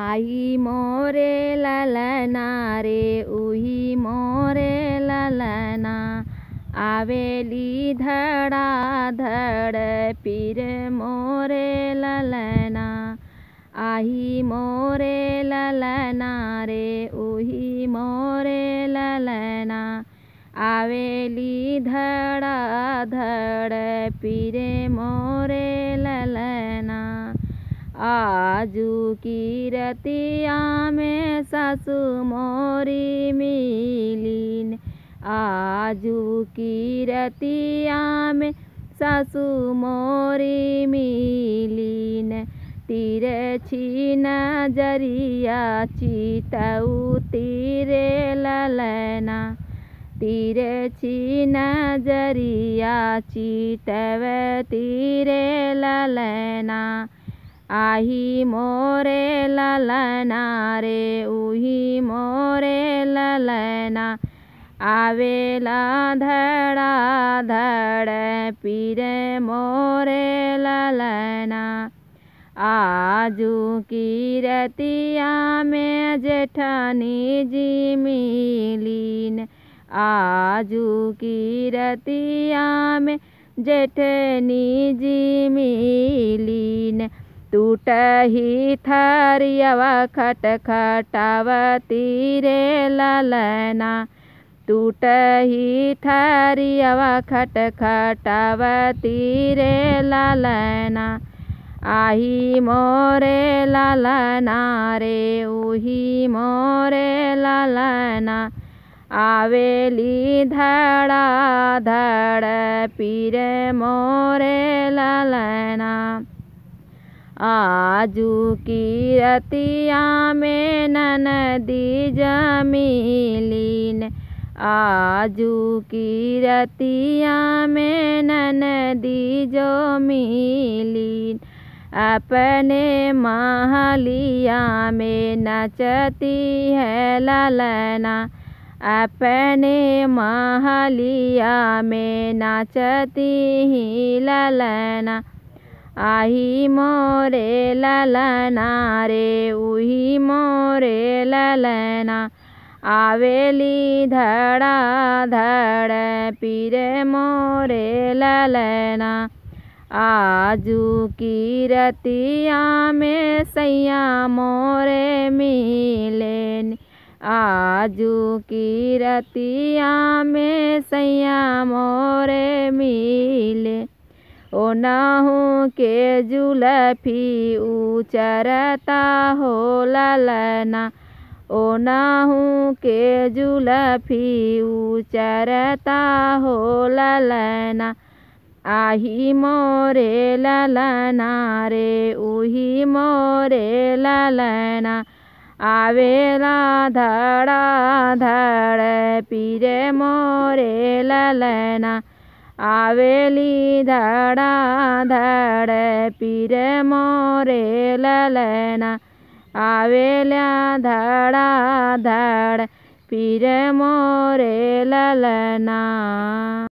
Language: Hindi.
आई मोरे ललना रे उही मोरे ललना आवेली धड़ा धड़ पीर मोरे ललना आही मोरे ललना रे उही मोरे ललना आवेली धड़ा धड़ पीर मोरे ललना आ काजू की रतिया में सासू मोरी मिलीन आजू की रतिया में सासू मोरी मिलीन तिरछी नजरिया चितऊ तिरे ललना तिरछी नजरिया चितव तिरे ललना आही मोरे ललना रे उही मोरे ललना आवेला धड़ा धड़ पीर मोरे ललना आजू की रतिया में जेठानी जी मिलीन आजू की रतिया में जेठनी जी मिलीन टूट ही थरियवा खटखटावती रे ललना टूट ही थरियवा खटखटावती रे ललना आही मोरे ललना रे उही मोरे ललना आवेली धड़ा धड़ पीर मोरे ललना आजू की रतिया में ननदी जमीली ने आजू की रतिया में नदी जो अपने महलिया में नचती है ललना अपने महलिया में नचती ही ललना आही मोरे ललना रे उही मोरे ललना आवेली धड़ा धड़ पीरे मोरे ललना आजू की रतिया में सैया मोरे मिलेन आजू की रतिया में सैया मोरे मिले ओनहु के जुलफी उचरता हो ललना ओनहु के जुलफी उचरता हो ललना आही मोरे ललना रे उही मोरे ललना आवेला धड़ा धड़ पीरे मोरे ललना आवेली धड़ा धड़ पीर मोरे ललना आवेल्या धड़ा धड़ पीर मोरे ललना